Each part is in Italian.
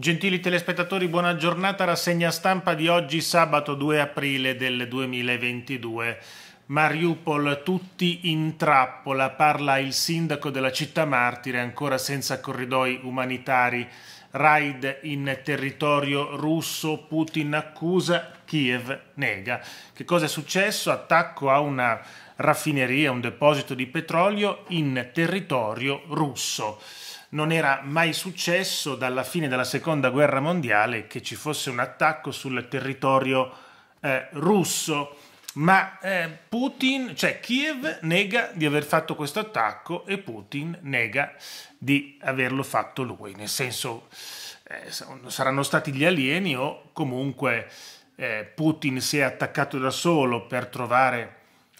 Gentili telespettatori, buona giornata. Rassegna stampa di oggi, sabato 2 aprile del 2022. Mariupol tutti in trappola, parla il sindaco della città martire, ancora senza corridoi umanitari. Raid in territorio russo, Putin accusa, Kiev nega. Che cosa è successo? Attacco a una raffineria, un deposito di petrolio in territorio russo non era mai successo dalla fine della seconda guerra mondiale che ci fosse un attacco sul territorio eh, russo. Ma eh, Putin, cioè Kiev nega di aver fatto questo attacco e Putin nega di averlo fatto lui, nel senso eh, saranno stati gli alieni o comunque eh, Putin si è attaccato da solo per trovare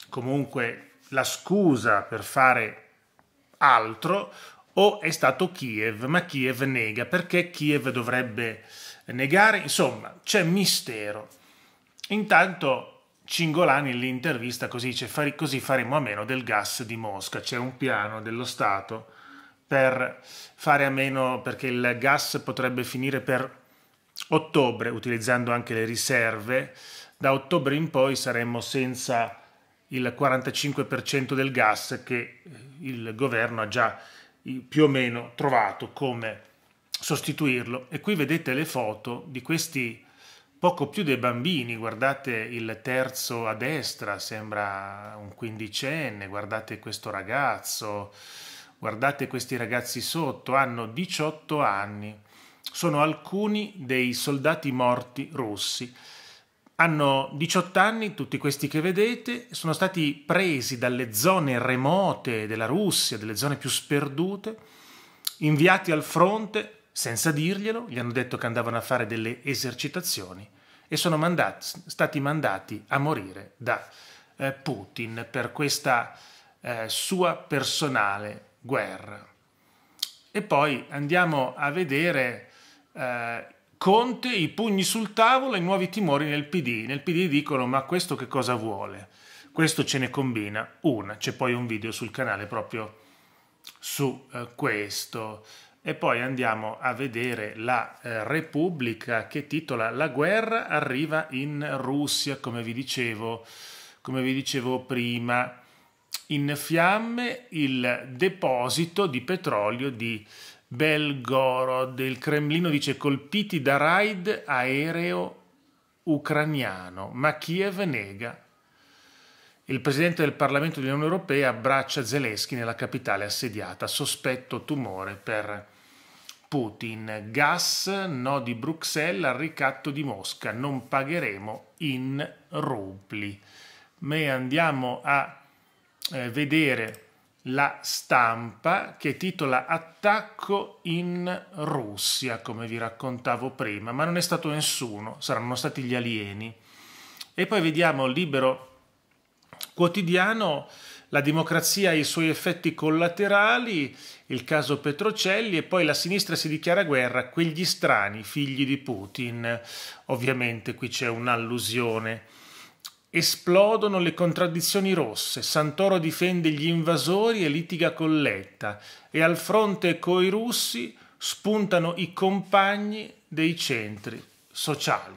comunque la scusa per fare altro o è stato Kiev, ma Kiev nega. Perché Kiev dovrebbe negare? Insomma, c'è mistero. Intanto Cingolani nell'intervista così dice così faremo a meno del gas di Mosca, c'è un piano dello Stato per fare a meno perché il gas potrebbe finire per ottobre utilizzando anche le riserve, da ottobre in poi saremmo senza il 45% del gas che il governo ha già più o meno trovato come sostituirlo e qui vedete le foto di questi poco più dei bambini, guardate il terzo a destra, sembra un quindicenne, guardate questo ragazzo, guardate questi ragazzi sotto, hanno 18 anni, sono alcuni dei soldati morti russi. Hanno 18 anni, tutti questi che vedete, sono stati presi dalle zone remote della Russia, delle zone più sperdute, inviati al fronte senza dirglielo, gli hanno detto che andavano a fare delle esercitazioni e sono mandati, stati mandati a morire da eh, Putin per questa eh, sua personale guerra. E poi andiamo a vedere eh, Conte, i pugni sul tavolo e nuovi timori nel PD. Nel PD dicono ma questo che cosa vuole? Questo ce ne combina una, c'è poi un video sul canale proprio su eh, questo. E poi andiamo a vedere la eh, Repubblica che titola La guerra arriva in Russia, come vi dicevo, come vi dicevo prima. In fiamme il deposito di petrolio di Belgorod, il Cremlino dice colpiti da raid aereo ucraniano, ma Kiev nega. Il presidente del Parlamento dell'Unione Europea abbraccia Zelensky nella capitale assediata, sospetto tumore per Putin. Gas, no di Bruxelles al ricatto di Mosca, non pagheremo in rubli. Ma andiamo a eh, vedere la stampa che titola Attacco in Russia, come vi raccontavo prima, ma non è stato nessuno, saranno stati gli alieni. E poi vediamo Libero Quotidiano, la democrazia e i suoi effetti collaterali, il caso Petrocelli e poi la sinistra si dichiara guerra quegli strani figli di Putin. Ovviamente qui c'è un'allusione Esplodono le contraddizioni rosse, Santoro difende gli invasori e litiga con Letta e al fronte coi russi spuntano i compagni dei centri sociali.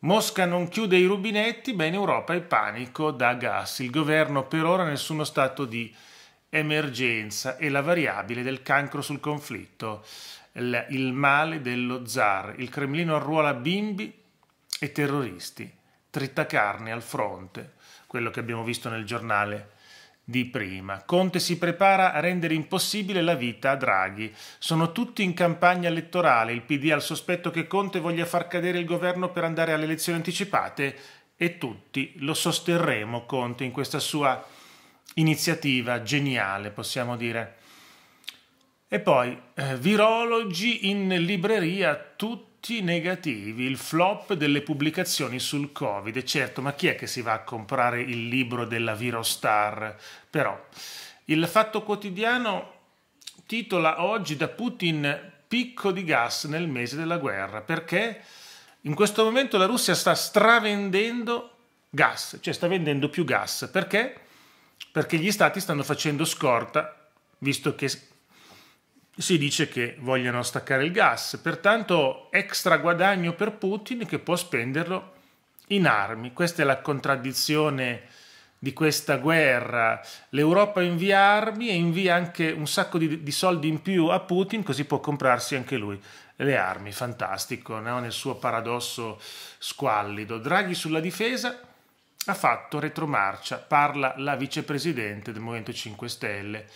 Mosca non chiude i rubinetti, ma in Europa è panico da gas. Il governo per ora nessuno stato di emergenza e la variabile del cancro sul conflitto, il male dello zar. Il Cremlino arruola bimbi e terroristi tritacarne al fronte, quello che abbiamo visto nel giornale di prima. Conte si prepara a rendere impossibile la vita a Draghi. Sono tutti in campagna elettorale, il PD ha il sospetto che Conte voglia far cadere il governo per andare alle elezioni anticipate e tutti lo sosterremo Conte in questa sua iniziativa geniale, possiamo dire. E poi, eh, virologi in libreria, tutti tutti negativi il flop delle pubblicazioni sul Covid. certo, ma chi è che si va a comprare il libro della Virostar? Però il Fatto Quotidiano titola oggi da Putin picco di gas nel mese della guerra, perché in questo momento la Russia sta stravendendo gas, cioè sta vendendo più gas, perché? Perché gli stati stanno facendo scorta, visto che si dice che vogliano staccare il gas, pertanto extra guadagno per Putin che può spenderlo in armi. Questa è la contraddizione di questa guerra. L'Europa invia armi e invia anche un sacco di, di, soldi in più a Putin così può comprarsi anche lui le armi. Fantastico, no? nel suo paradosso squallido. Draghi sulla difesa ha fatto retromarcia, parla la vicepresidente del Movimento 5 Stelle.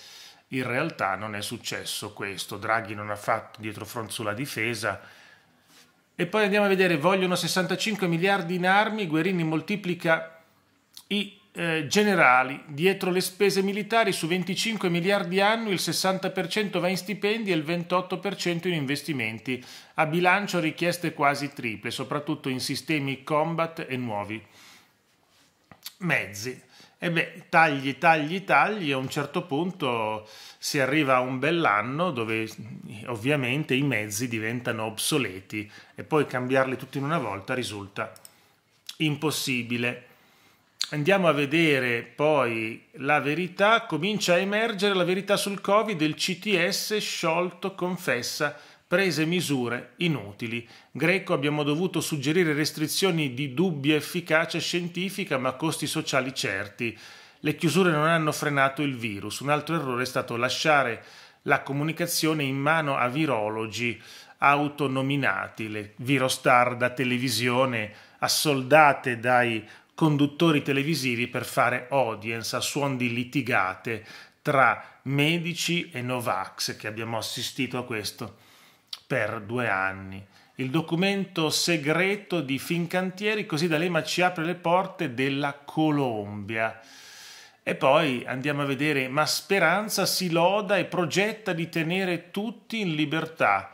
In realtà non è successo questo, Draghi non ha fatto dietro front sulla difesa. E poi andiamo a vedere, vogliono 65 miliardi in armi, Guerini moltiplica i eh, generali, dietro le spese militari su 25 miliardi annui il 60% va in stipendi e il 28% in investimenti, a bilancio richieste quasi triple, soprattutto in sistemi combat e nuovi mezzi. E beh, tagli, tagli, tagli, a un certo punto si arriva a un bell'anno dove ovviamente i mezzi diventano obsoleti e poi cambiarli tutti in una volta risulta impossibile. Andiamo a vedere poi la verità, comincia a emergere la verità sul Covid, il CTS sciolto confessa prese misure inutili. Greco abbiamo dovuto suggerire restrizioni di dubbia efficacia scientifica ma costi sociali certi. Le chiusure non hanno frenato il virus. Un altro errore è stato lasciare la comunicazione in mano a virologi autonominati, le virostar da televisione assoldate dai conduttori televisivi per fare audience a suon di litigate tra medici e Novax, che abbiamo assistito a questo per due anni. Il documento segreto di Fincantieri, così D'Alema ci apre le porte della Colombia. E poi andiamo a vedere, ma Speranza si loda e progetta di tenere tutti in libertà,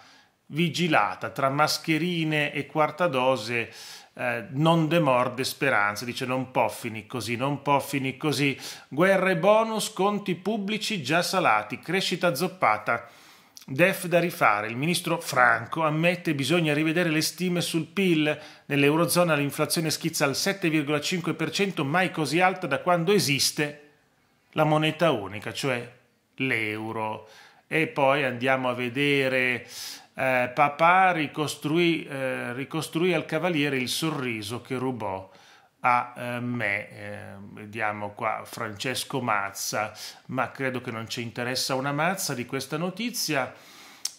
vigilata tra mascherine e quarta dose, eh, non demorde Speranza, dice non può finire così, non può finire così, guerre bonus, conti pubblici già salati, crescita zoppata DEF da rifare. Il ministro Franco ammette che bisogna rivedere le stime sul PIL. Nell'Eurozona l'inflazione schizza al 7,5%, mai così alta da quando esiste la moneta unica, cioè l'euro. E poi andiamo a vedere eh, papà ricostruì, eh, ricostruì al cavaliere il sorriso che rubò a eh, me, eh, vediamo qua Francesco Mazza, ma credo che non ci interessa una mazza di questa notizia.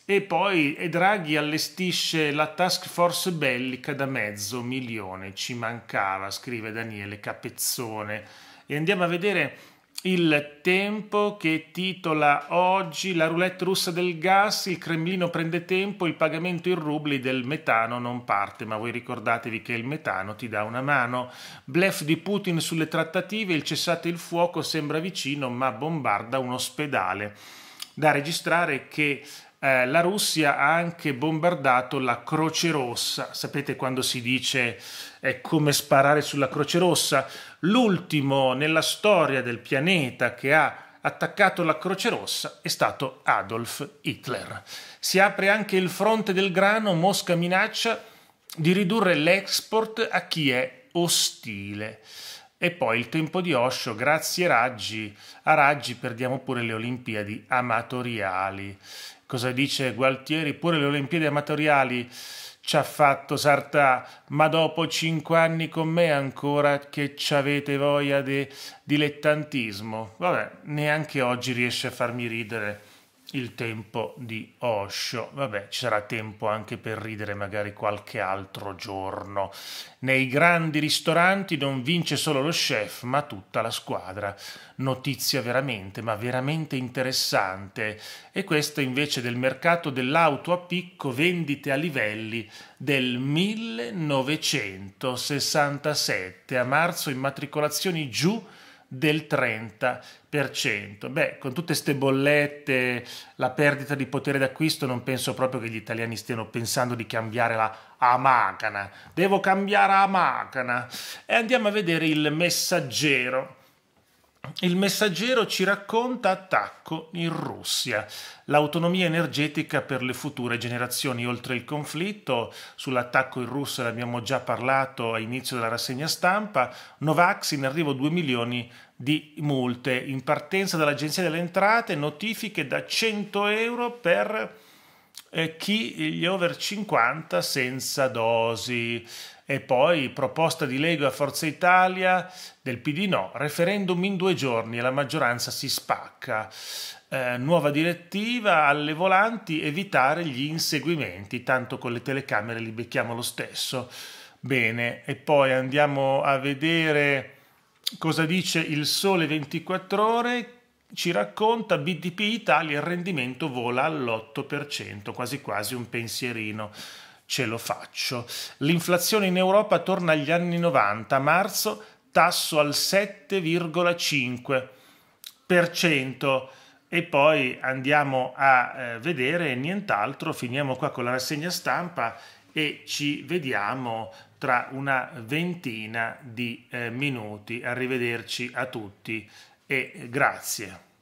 E poi e Draghi allestisce la task force bellica da mezzo milione, ci mancava, scrive Daniele Capezzone. E andiamo a vedere il tempo che titola oggi la roulette russa del gas, il Cremlino prende tempo, il pagamento in rubli del metano non parte, ma voi ricordatevi che il metano ti dà una mano. Blef di Putin sulle trattative, il cessate il fuoco sembra vicino ma bombarda un ospedale da registrare che eh, la Russia ha anche bombardato la Croce Rossa. Sapete quando si dice è come sparare sulla Croce Rossa? L'ultimo nella storia del pianeta che ha attaccato la Croce Rossa è stato Adolf Hitler. Si apre anche il fronte del grano, Mosca minaccia di ridurre l'export a chi è ostile. E poi il tempo di Osho, grazie raggi, a raggi perdiamo pure le Olimpiadi amatoriali. Cosa dice Gualtieri? Pure le Olimpiadi amatoriali ci ha fatto Sartà, ma dopo cinque anni con me ancora che ci avete voglia di dilettantismo. Vabbè, neanche oggi riesce a farmi ridere il tempo di Osho. Vabbè, ci sarà tempo anche per ridere magari qualche altro giorno. Nei grandi ristoranti non vince solo lo chef, ma tutta la squadra. Notizia veramente, ma veramente interessante. E questa invece del mercato dell'auto a picco, vendite a livelli del 1967. A marzo immatricolazioni giù del 30%. Beh, con tutte queste bollette, la perdita di potere d'acquisto, non penso proprio che gli italiani stiano pensando di cambiare la Amacana. Devo cambiare Amacana. E andiamo a vedere il messaggero. Il messaggero ci racconta attacco in Russia, l'autonomia energetica per le future generazioni oltre il conflitto, sull'attacco in Russia ne abbiamo già parlato a inizio della rassegna stampa, Novax in arrivo 2 milioni di multe. In partenza dall'Agenzia delle Entrate notifiche da 100 euro per eh, chi gli over 50 senza dosi. E poi proposta di Lega Forza Italia del PD no, referendum in due giorni e la maggioranza si spacca. Eh, nuova direttiva alle volanti evitare gli inseguimenti, tanto con le telecamere li becchiamo lo stesso. Bene, e poi andiamo a vedere cosa dice il Sole 24 ore? Ci racconta BDP Italia, il rendimento vola all'8%, quasi quasi un pensierino ce lo faccio. L'inflazione in Europa torna agli anni 90, marzo tasso al 7,5% e poi andiamo a eh, vedere nient'altro, finiamo qua con la rassegna stampa e ci vediamo tra una ventina di eh, minuti. Arrivederci a tutti e grazie.